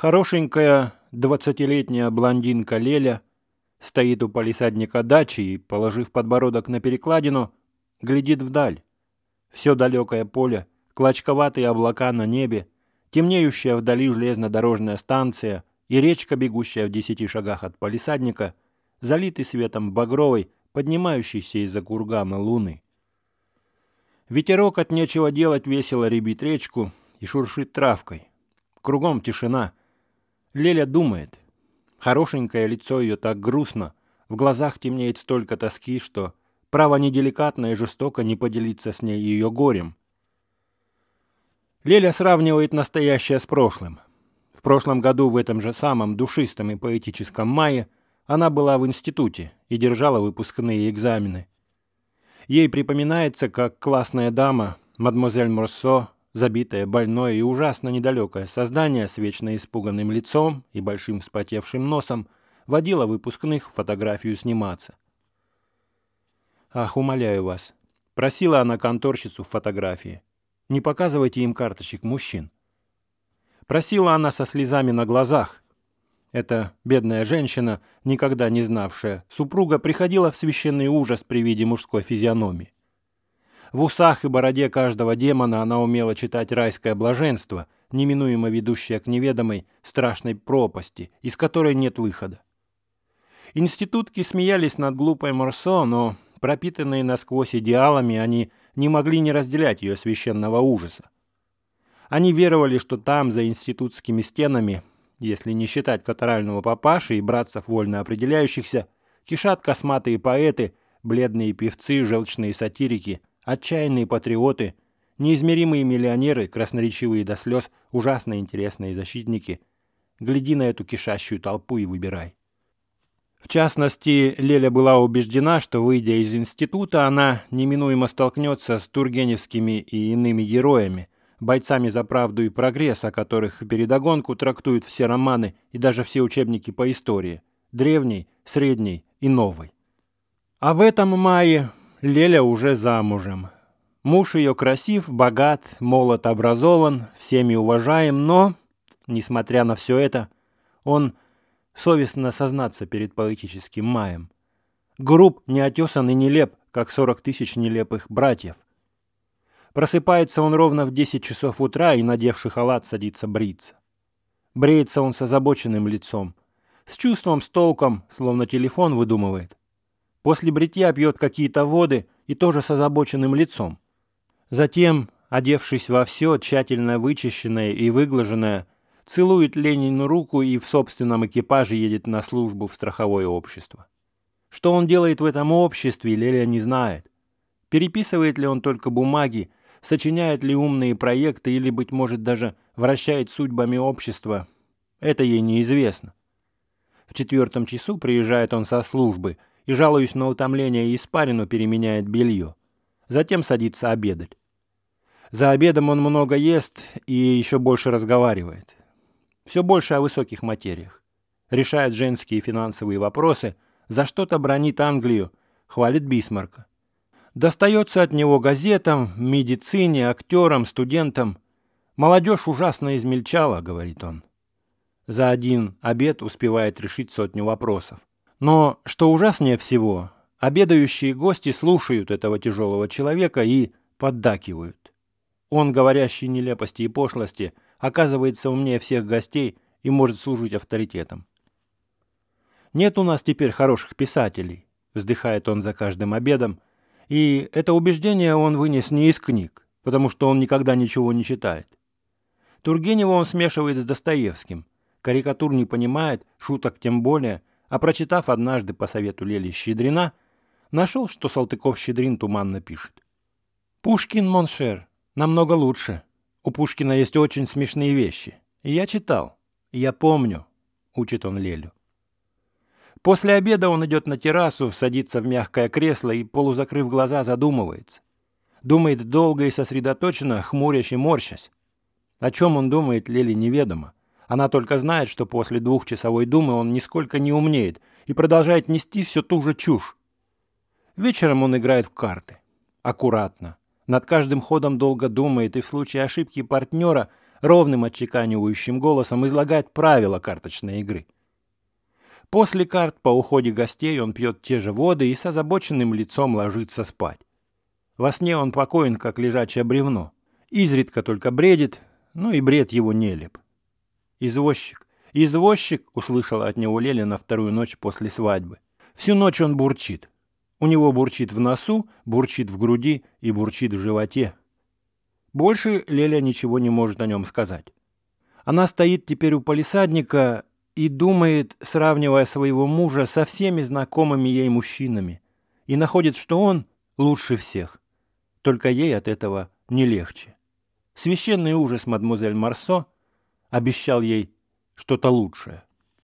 Хорошенькая двадцатилетняя блондинка Леля стоит у палисадника дачи и, положив подбородок на перекладину, глядит вдаль. Все далекое поле, клочковатые облака на небе, темнеющая вдали железнодорожная станция и речка, бегущая в десяти шагах от палисадника, залиты светом багровой, поднимающейся из-за кургана луны. Ветерок от нечего делать весело ребит речку и шуршит травкой. Кругом тишина — Леля думает. Хорошенькое лицо ее так грустно, в глазах темнеет столько тоски, что право неделикатно и жестоко не поделиться с ней ее горем. Леля сравнивает настоящее с прошлым. В прошлом году в этом же самом душистом и поэтическом мае она была в институте и держала выпускные экзамены. Ей припоминается, как классная дама, мадемуазель Морсо, Забитое, больное и ужасно недалекое создание с вечно испуганным лицом и большим вспотевшим носом водило выпускных фотографию сниматься. «Ах, умоляю вас!» – просила она конторщицу в фотографии. «Не показывайте им карточек мужчин». Просила она со слезами на глазах. Эта бедная женщина, никогда не знавшая супруга, приходила в священный ужас при виде мужской физиономии. В усах и бороде каждого демона она умела читать райское блаженство, неминуемо ведущее к неведомой страшной пропасти, из которой нет выхода. Институтки смеялись над глупой Марсо, но, пропитанные насквозь идеалами, они не могли не разделять ее священного ужаса. Они веровали, что там, за институтскими стенами, если не считать катарального папаши и братцев вольно определяющихся, кишат косматые поэты, бледные певцы, желчные сатирики, Отчаянные патриоты, неизмеримые миллионеры, красноречивые до слез, ужасно интересные защитники. Гляди на эту кишащую толпу и выбирай. В частности, Леля была убеждена, что, выйдя из института, она неминуемо столкнется с тургеневскими и иными героями, бойцами за правду и прогресс, о которых передогонку трактуют все романы и даже все учебники по истории, древней, средней и новой. А в этом мае Леля уже замужем. Муж ее красив, богат, молод, образован, всеми уважаем, но, несмотря на все это, он совестно сознаться перед поэтическим маем. Груб, неотесан и нелеп, как сорок тысяч нелепых братьев. Просыпается он ровно в десять часов утра и, надевший халат, садится бриться. Бреется он с озабоченным лицом, с чувством, с толком, словно телефон выдумывает. После бритья пьет какие-то воды и тоже с озабоченным лицом. Затем, одевшись во все тщательно вычищенное и выглаженное, целует Ленину руку и в собственном экипаже едет на службу в страховое общество. Что он делает в этом обществе, Леля не знает. Переписывает ли он только бумаги, сочиняет ли умные проекты или, быть может, даже вращает судьбами общества, это ей неизвестно. В четвертом часу приезжает он со службы – и, жалуюсь на утомление и испарину, переменяет белье. Затем садится обедать. За обедом он много ест и еще больше разговаривает. Все больше о высоких материях. Решает женские финансовые вопросы, за что-то бронит Англию, хвалит Бисмарка. Достается от него газетам, медицине, актерам, студентам. «Молодежь ужасно измельчала», — говорит он. За один обед успевает решить сотню вопросов. Но, что ужаснее всего, обедающие гости слушают этого тяжелого человека и поддакивают. Он, говорящий нелепости и пошлости, оказывается умнее всех гостей и может служить авторитетом. «Нет у нас теперь хороших писателей», — вздыхает он за каждым обедом, и это убеждение он вынес не из книг, потому что он никогда ничего не читает. Тургенева он смешивает с Достоевским, карикатур не понимает, шуток тем более — а прочитав однажды по совету Лели Щедрина, нашел, что Салтыков-Щедрин туманно пишет. «Пушкин, Моншер, намного лучше. У Пушкина есть очень смешные вещи. я читал, я помню», — учит он Лелю. После обеда он идет на террасу, садится в мягкое кресло и, полузакрыв глаза, задумывается. Думает долго и сосредоточенно, хмурясь и морщась. О чем он думает, Лели неведомо. Она только знает, что после двухчасовой думы он нисколько не умнеет и продолжает нести всю ту же чушь. Вечером он играет в карты. Аккуратно. Над каждым ходом долго думает и в случае ошибки партнера ровным отчеканивающим голосом излагает правила карточной игры. После карт по уходе гостей он пьет те же воды и с озабоченным лицом ложится спать. Во сне он покоен, как лежачее бревно. Изредка только бредит, но и бред его нелеп. «Извозчик! Извозчик!» — услышала от него Леля на вторую ночь после свадьбы. Всю ночь он бурчит. У него бурчит в носу, бурчит в груди и бурчит в животе. Больше Леля ничего не может о нем сказать. Она стоит теперь у полисадника и думает, сравнивая своего мужа со всеми знакомыми ей мужчинами, и находит, что он лучше всех. Только ей от этого не легче. Священный ужас мадмузель Марсо — обещал ей что-то лучшее.